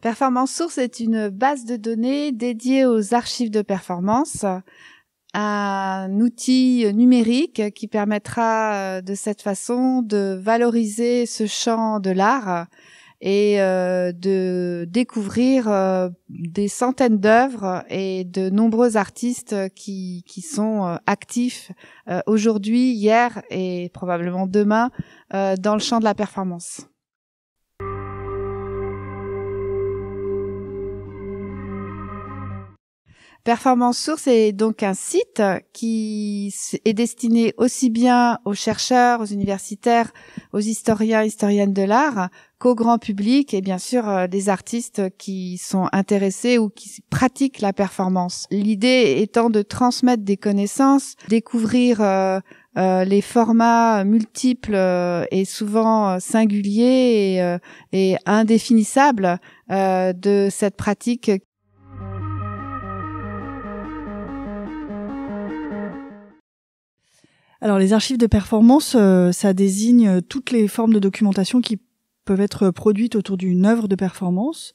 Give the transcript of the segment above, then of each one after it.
Performance Source est une base de données dédiée aux archives de performance, un outil numérique qui permettra euh, de cette façon de valoriser ce champ de l'art et euh, de découvrir euh, des centaines d'œuvres et de nombreux artistes qui, qui sont euh, actifs aujourd'hui, hier et probablement demain dans le champ de la performance. Performance Source est donc un site qui est destiné aussi bien aux chercheurs, aux universitaires, aux historiens, historiennes de l'art, qu'au grand public et bien sûr euh, des artistes qui sont intéressés ou qui pratiquent la performance. L'idée étant de transmettre des connaissances, découvrir euh, euh, les formats multiples et souvent singuliers et indéfinissables de cette pratique Alors les archives de performance, euh, ça désigne euh, toutes les formes de documentation qui peuvent être euh, produites autour d'une œuvre de performance.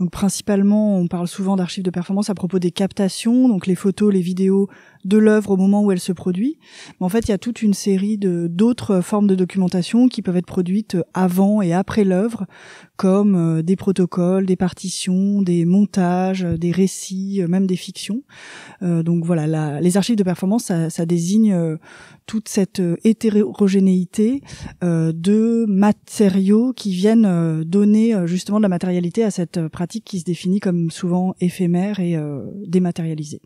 Donc principalement, on parle souvent d'archives de performance à propos des captations, donc les photos, les vidéos de l'œuvre au moment où elle se produit. Mais en fait, il y a toute une série de d'autres formes de documentation qui peuvent être produites euh, avant et après l'œuvre, comme euh, des protocoles, des partitions, des montages, euh, des récits, même des fictions. donc voilà, les archives de performance, ça, désigne toute cette hétérogénéité de matériaux qui viennent donner justement de la matérialité à cette pratique qui se définit comme souvent éphémère et dématérialisée.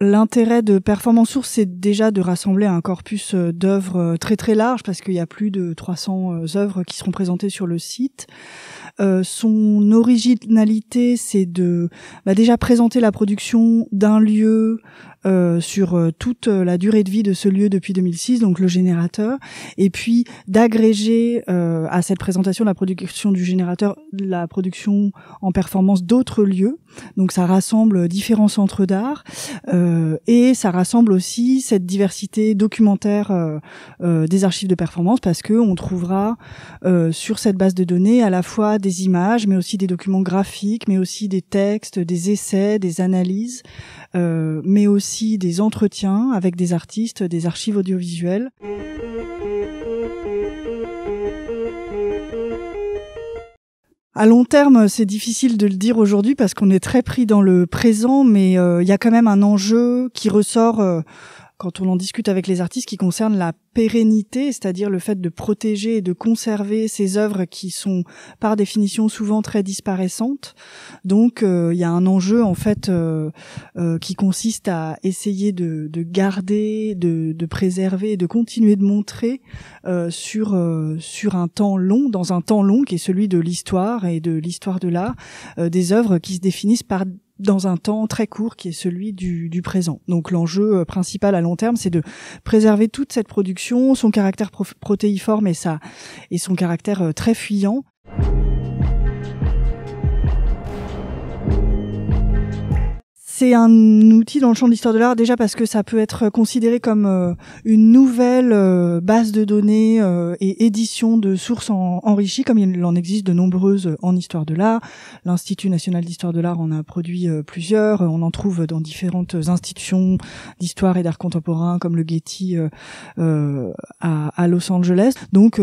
L'intérêt de Performance Source, c'est déjà de rassembler un corpus euh, d'œuvres euh, très très large, parce qu'il y a plus de 300 euh, œuvres qui seront présentées sur le site. son originalité, c'est de bah, déjà présenter la production d'un lieu sur toute la durée de vie de ce lieu depuis 2006, donc le générateur, et puis d'agréger à cette présentation la production du générateur, la production en performance d'autres lieux. Donc ça rassemble différents centres d'art. Euh, et ça rassemble aussi cette diversité documentaire euh, euh, des archives de performance parce qu'on trouvera sur cette base de données à la fois des images, mais aussi des documents graphiques, mais aussi des textes, des essais, des analyses, mais aussi des entretiens avec des artistes, des archives audiovisuelles. À long terme, c'est difficile de le dire aujourd'hui parce qu'on est très pris dans le présent, mais euh, il y a quand même un enjeu qui ressort euh, quand on en discute avec les artistes qui concerne la pérennité, c'est-à-dire le fait de protéger et de conserver ces œuvres qui sont par définition souvent très disparaissantes. Donc euh, il y a un enjeu en fait euh, euh, qui consiste à essayer de, garder, de, de, préserver, de continuer de montrer sur sur un temps long, dans un temps long qui est celui de l'histoire et de l'histoire de l'art, des œuvres qui se définissent par dans un temps très court qui est celui du, du présent. Donc l'enjeu euh, principal à long terme, c'est de préserver toute cette production, son caractère protéiforme et, sa, et son caractère euh, très fuyant, c'est un outil dans le champ de l'histoire de l'art déjà parce que ça peut être considéré comme euh, une nouvelle euh, base de données euh, et édition de sources enrichies, comme il en existe de nombreuses en histoire de l'art. L'Institut national d'histoire de l'art en a produit plusieurs. On en trouve dans différentes institutions d'histoire et d'art contemporain, comme le Getty à, à, Los Angeles. Donc,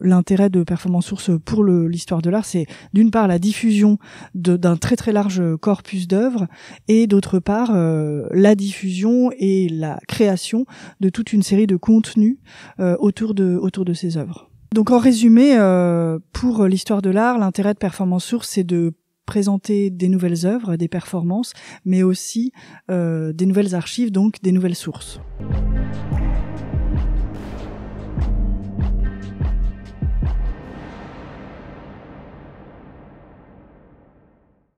l'intérêt de Performance Source pour l'histoire de l'art, c'est d'une part la diffusion d'un très très large corpus d'œuvres et et d'autre part euh, la diffusion et la création de toute une série de contenus euh, autour de autour de ces œuvres. Donc en résumé, euh, pour l'histoire de l'art, l'intérêt de Performance Source, c'est de présenter des nouvelles œuvres, des performances, mais aussi des nouvelles archives, donc des nouvelles sources.